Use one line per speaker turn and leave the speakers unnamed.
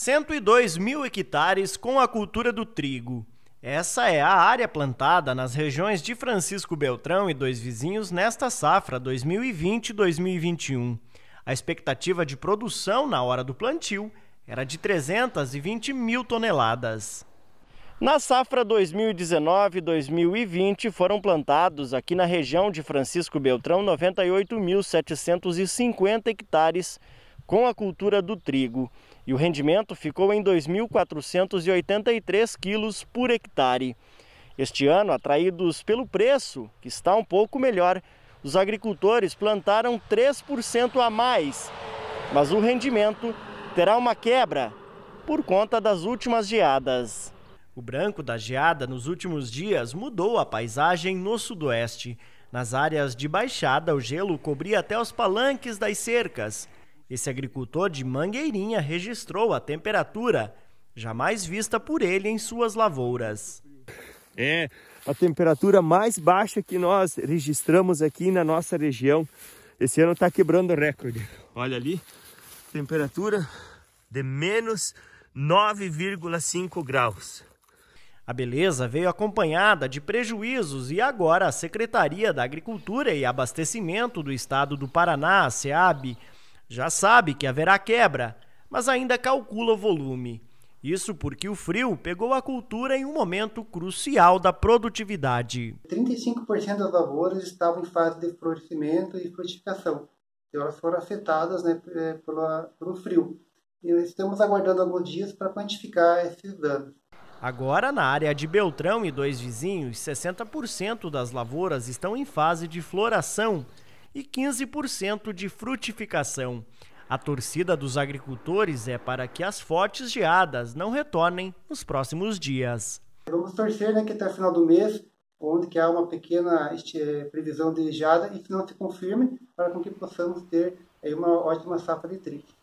102 mil hectares com a cultura do trigo. Essa é a área plantada nas regiões de Francisco Beltrão e dois vizinhos nesta safra 2020-2021. A expectativa de produção na hora do plantio era de 320 mil toneladas. Na safra 2019-2020 foram plantados aqui na região de Francisco Beltrão 98.750 hectares com a cultura do trigo e o rendimento ficou em 2.483 quilos por hectare. Este ano, atraídos pelo preço, que está um pouco melhor, os agricultores plantaram 3% a mais, mas o rendimento terá uma quebra por conta das últimas geadas. O branco da geada nos últimos dias mudou a paisagem no sudoeste. Nas áreas de baixada, o gelo cobria até os palanques das cercas. Esse agricultor de Mangueirinha registrou a temperatura jamais vista por ele em suas lavouras. É a temperatura mais baixa que nós registramos aqui na nossa região. Esse ano está quebrando recorde. Olha ali, temperatura de menos 9,5 graus. A beleza veio acompanhada de prejuízos e agora a Secretaria da Agricultura e Abastecimento do Estado do Paraná, a SEAB, já sabe que haverá quebra, mas ainda calcula o volume. Isso porque o frio pegou a cultura em um momento crucial da produtividade.
35% das lavouras estavam em fase de florescimento e frutificação. e elas foram afetadas né, eh, pelo, pelo frio. E estamos aguardando alguns dias para quantificar esses danos.
Agora, na área de Beltrão e dois vizinhos, 60% das lavouras estão em fase de floração e 15% de frutificação. A torcida dos agricultores é para que as fortes geadas não retornem nos próximos dias.
Vamos torcer né, que até o final do mês, onde que há uma pequena este, previsão de geada, e se não se confirme para que possamos ter aí, uma ótima safra de trigo.